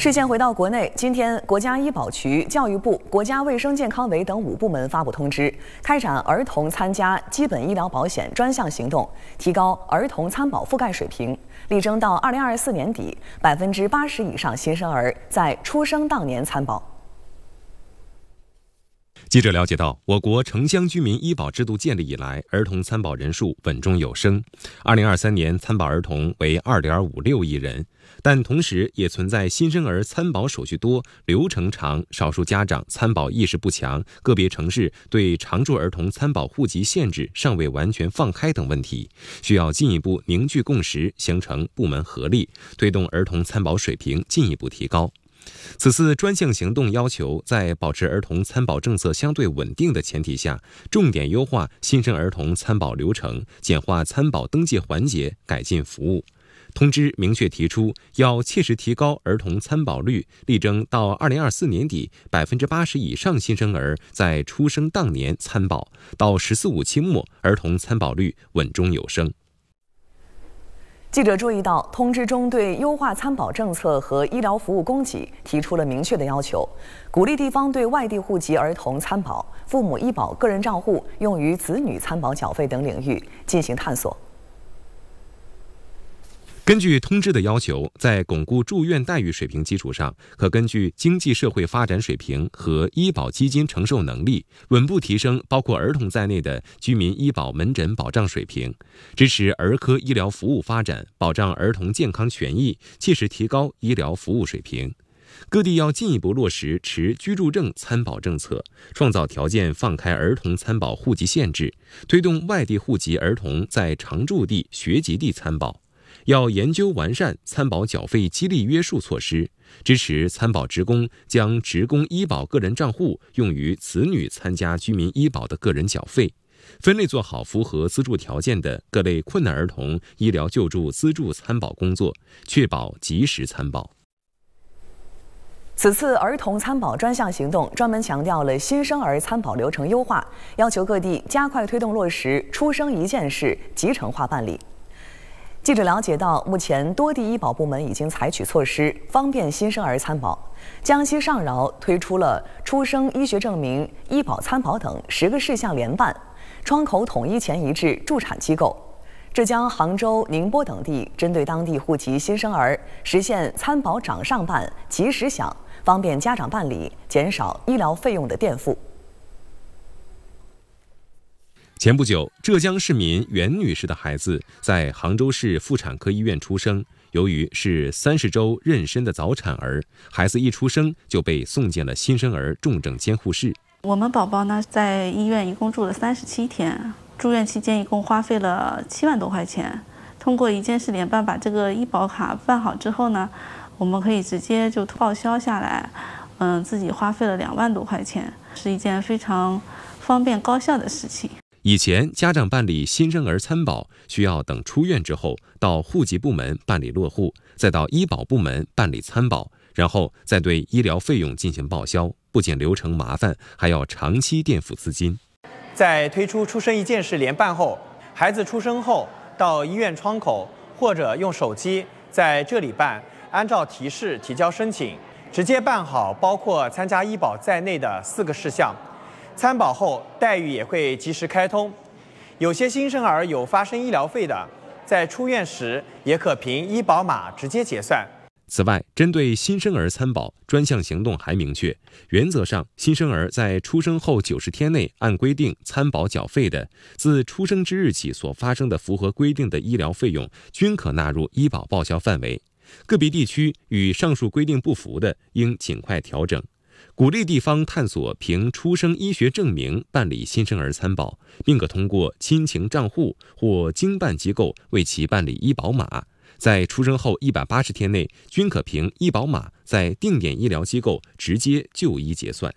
视线回到国内，今天，国家医保局、教育部、国家卫生健康委等五部门发布通知，开展儿童参加基本医疗保险专项行动，提高儿童参保覆盖水平，力争到二零二四年底，百分之八十以上新生儿在出生当年参保。记者了解到，我国城乡居民医保制度建立以来，儿童参保人数稳中有升，2023年参保儿童为2.56亿人，但同时也存在新生儿参保手续多、流程长，少数家长参保意识不强，个别城市对常住儿童参保户籍限制尚未完全放开等问题，需要进一步凝聚共识，形成部门合力，推动儿童参保水平进一步提高。此次专项行动要求，在保持儿童参保政策相对稳定的前提下，重点优化新生儿童参保流程，简化参保登记环节，改进服务。通知明确提出，要切实提高儿童参保率，力争到二零二四年底，百分之八十以上新生儿在出生当年参保；到十四五期末，儿童参保率稳中有升。记者注意到，通知中对优化参保政策和医疗服务供给提出了明确的要求，鼓励地方对外地户籍儿童参保、父母医保个人账户用于子女参保缴费等领域进行探索。根据通知的要求，在巩固住院待遇水平基础上，可根据经济社会发展水平和医保基金承受能力，稳步提升包括儿童在内的居民医保门诊保障水平，支持儿科医疗服务发展，保障儿童健康权益，切实提高医疗服务水平。各地要进一步落实持居住证参保政策，创造条件放开儿童参保户籍限制，推动外地户籍儿童在常住地、学籍地参保。要研究完善参保缴费激励约束措施，支持参保职工将职工医保个人账户用于子女参加居民医保的个人缴费。分类做好符合资助条件的各类困难儿童医疗救助资助参保工作，确保及时参保。此次儿童参保专项行动专门强调了新生儿参保流程优化，要求各地加快推动落实出生一件事集成化办理。记者了解到，目前多地医保部门已经采取措施，方便新生儿参保。江西上饶推出了出生医学证明、医保参保等十个事项联办，窗口统一前移至助产机构。浙江杭州、宁波等地针对当地户籍新生儿，实现参保掌上办、及时享，方便家长办理，减少医疗费用的垫付。前不久，浙江市民袁女士的孩子在杭州市妇产科医院出生。由于是三十周妊娠的早产儿，孩子一出生就被送进了新生儿重症监护室。我们宝宝呢，在医院一共住了三十七天，住院期间一共花费了七万多块钱。通过一件事联办把这个医保卡办好之后呢，我们可以直接就报销下来。嗯，自己花费了两万多块钱，是一件非常方便高效的事情。以前，家长办理新生儿参保需要等出院之后，到户籍部门办理落户，再到医保部门办理参保，然后再对医疗费用进行报销。不仅流程麻烦，还要长期垫付资金。在推出“出生一件事联办”后，孩子出生后到医院窗口或者用手机在这里办，按照提示提交申请，直接办好包括参加医保在内的四个事项。参保后待遇也会及时开通，有些新生儿有发生医疗费的，在出院时也可凭医保码直接结算。此外，针对新生儿参保专项行动还明确，原则上新生儿在出生后九十天内按规定参保缴费的，自出生之日起所发生的符合规定的医疗费用均可纳入医保报销范围。个别地区与上述规定不符的，应尽快调整。鼓励地方探索凭出生医学证明办理新生儿参保，并可通过亲情账户或经办机构为其办理医保码，在出生后一百八十天内均可凭医保码在定点医疗机构直接就医结算。